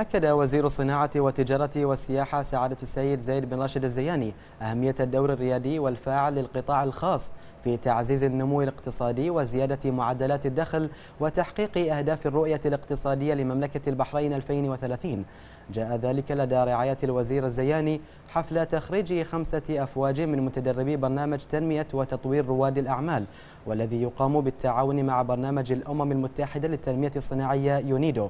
أكد وزير الصناعة والتجارة والسياحة سعادة السيد زيد بن راشد الزياني أهمية الدور الريادي والفاعل للقطاع الخاص في تعزيز النمو الاقتصادي وزيادة معدلات الدخل وتحقيق أهداف الرؤية الاقتصادية لمملكة البحرين 2030 جاء ذلك لدى رعاية الوزير الزياني حفل تخريج خمسة أفواج من متدربي برنامج تنمية وتطوير رواد الأعمال والذي يقام بالتعاون مع برنامج الأمم المتحدة للتنمية الصناعية يونيدو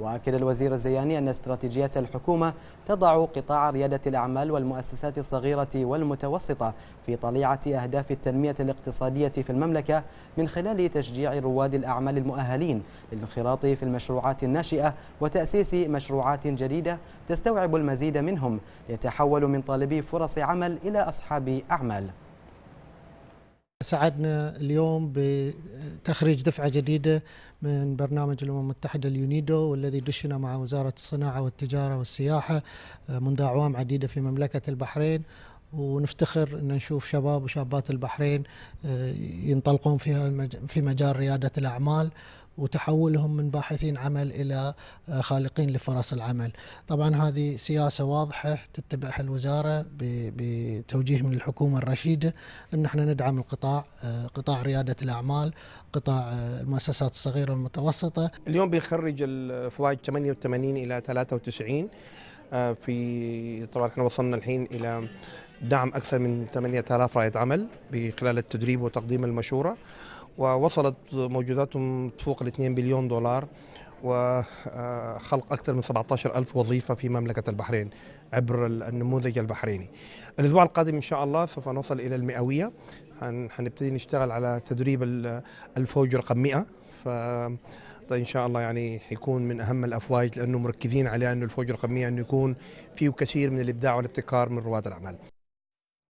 وأكد الوزير الزياني أن استراتيجية الحكومة تضع قطاع ريادة الأعمال والمؤسسات الصغيرة والمتوسطة في طليعة أهداف التنمية الاقتصادية في المملكة من خلال تشجيع رواد الأعمال المؤهلين للانخراط في المشروعات الناشئة وتأسيس مشروعات جديدة تستوعب المزيد منهم يتحول من طالبي فرص عمل إلى أصحاب أعمال سعدنا اليوم بتخريج دفعة جديدة من برنامج الأمم المتحدة اليونيدو والذي دشنا مع وزارة الصناعة والتجارة والسياحة آه، منذ أعوام عديدة في مملكة البحرين ونفتخر ان نشوف شباب وشابات البحرين آه، ينطلقون في مجال رياده الاعمال وتحولهم من باحثين عمل الى آه، خالقين لفرص العمل. طبعا هذه سياسه واضحه تتبعها الوزاره بتوجيه من الحكومه الرشيده ان احنا ندعم القطاع آه، قطاع رياده الاعمال، قطاع آه، المؤسسات الصغيره والمتوسطه. اليوم بيخرج الفوائد 88 الى 93 في طبعا احنا وصلنا الحين الى دعم أكثر من 8000 رائد عمل خلال التدريب وتقديم المشورة ووصلت موجوداتهم تفوق ال 2 بليون دولار وخلق أكثر من 17 ألف وظيفة في مملكة البحرين عبر النموذج البحريني الأسبوع القادم إن شاء الله سوف نصل إلى المئوية هنبتدي نشتغل على تدريب الفوج رقم 100 ف ان شاء الله يعني يكون من اهم الافواج لانه مركزين على انه الفوج رقم 100 انه يكون فيه كثير من الابداع والابتكار من رواد الاعمال